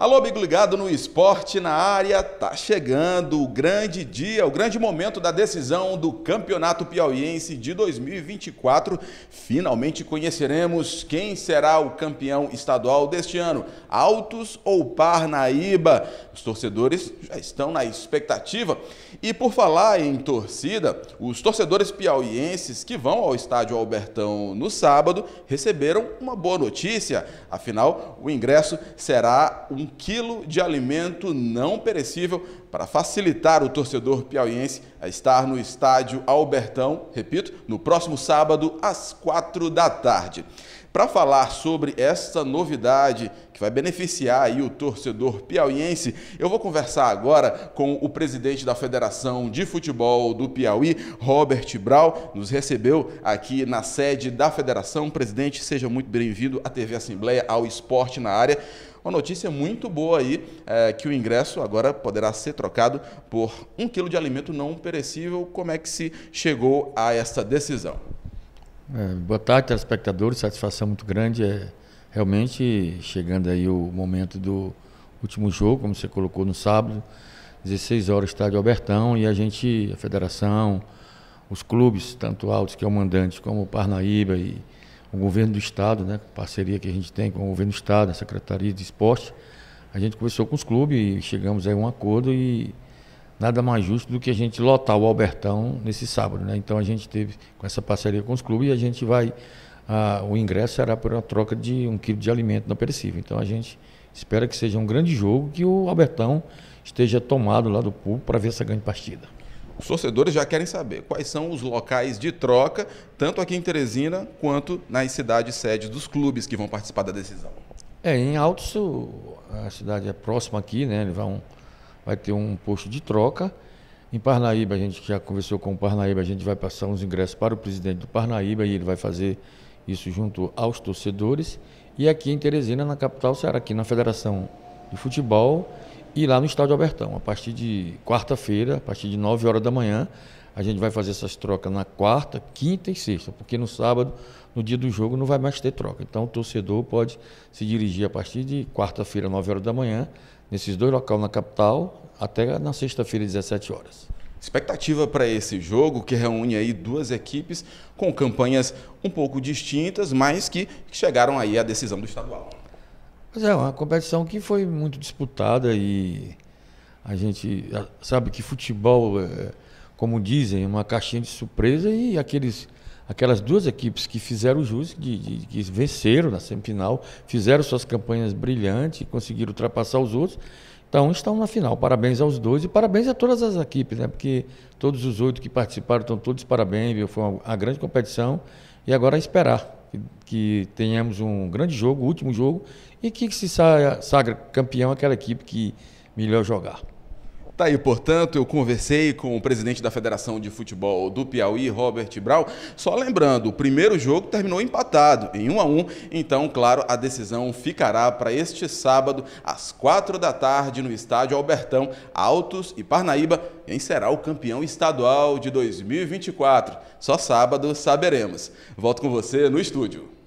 Alô, amigo ligado no esporte na área, tá chegando o grande dia, o grande momento da decisão do Campeonato Piauiense de 2024. Finalmente conheceremos quem será o campeão estadual deste ano, Altos ou Parnaíba. Os torcedores já estão na expectativa. E por falar em torcida, os torcedores piauienses que vão ao estádio Albertão no sábado receberam uma boa notícia. Afinal, o ingresso será um quilo de alimento não perecível para facilitar o torcedor piauiense a estar no estádio Albertão, repito, no próximo sábado às quatro da tarde. Para falar sobre essa novidade que vai beneficiar o torcedor piauiense, eu vou conversar agora com o presidente da Federação de Futebol do Piauí, Robert Brau, nos recebeu aqui na sede da federação. Presidente, seja muito bem-vindo à TV Assembleia, ao Esporte na Área. Uma notícia muito boa aí é que o ingresso agora poderá ser trocado por um quilo de alimento não perecível. Como é que se chegou a essa decisão? É, boa tarde, telespectadores. Satisfação muito grande. É, realmente chegando aí o momento do último jogo, como você colocou no sábado, 16 horas, estádio Albertão, e a gente, a federação, os clubes, tanto Altos, que é o mandante, como o Parnaíba e o governo do estado, né, parceria que a gente tem com o governo do estado, a Secretaria de Esporte, a gente conversou com os clubes e chegamos a um acordo e nada mais justo do que a gente lotar o Albertão nesse sábado, né? Então a gente teve com essa parceria com os clubes e a gente vai a, o ingresso será por uma troca de um quilo de alimento não perecível. Então a gente espera que seja um grande jogo que o Albertão esteja tomado lá do público para ver essa grande partida. Os torcedores já querem saber quais são os locais de troca, tanto aqui em Teresina quanto nas cidades sede dos clubes que vão participar da decisão. É, em Altos, a cidade é próxima aqui, né? Ele vai, um, vai ter um posto de troca. Em Parnaíba, a gente já conversou com o Parnaíba, a gente vai passar uns ingressos para o presidente do Parnaíba e ele vai fazer isso junto aos torcedores. E aqui em Teresina, na capital será aqui na Federação de Futebol, e lá no Estádio Albertão. A partir de quarta-feira, a partir de 9 horas da manhã, a gente vai fazer essas trocas na quarta, quinta e sexta, porque no sábado, no dia do jogo, não vai mais ter troca. Então o torcedor pode se dirigir a partir de quarta-feira, 9 horas da manhã, nesses dois locais na capital, até na sexta-feira, 17 horas. Expectativa para esse jogo que reúne aí duas equipes com campanhas um pouco distintas, mas que chegaram aí à decisão do estadual. Mas é uma competição que foi muito disputada e a gente sabe que futebol, é, como dizem, é uma caixinha de surpresa e aqueles, aquelas duas equipes que fizeram o jus, de, de, que venceram na semifinal, fizeram suas campanhas brilhantes, conseguiram ultrapassar os outros. Então estão na final. Parabéns aos dois e parabéns a todas as equipes, né? Porque todos os oito que participaram estão todos parabéns, viu? Foi uma, uma grande competição e agora é esperar que, que tenhamos um grande jogo, o último jogo, e que se saia, campeão aquela equipe que melhor jogar. Tá aí, portanto, eu conversei com o presidente da Federação de Futebol do Piauí, Robert Brau. Só lembrando, o primeiro jogo terminou empatado em 1 a 1, então, claro, a decisão ficará para este sábado às 4 da tarde no estádio Albertão, Altos e Parnaíba, quem será o campeão estadual de 2024. Só sábado saberemos. Volto com você no estúdio.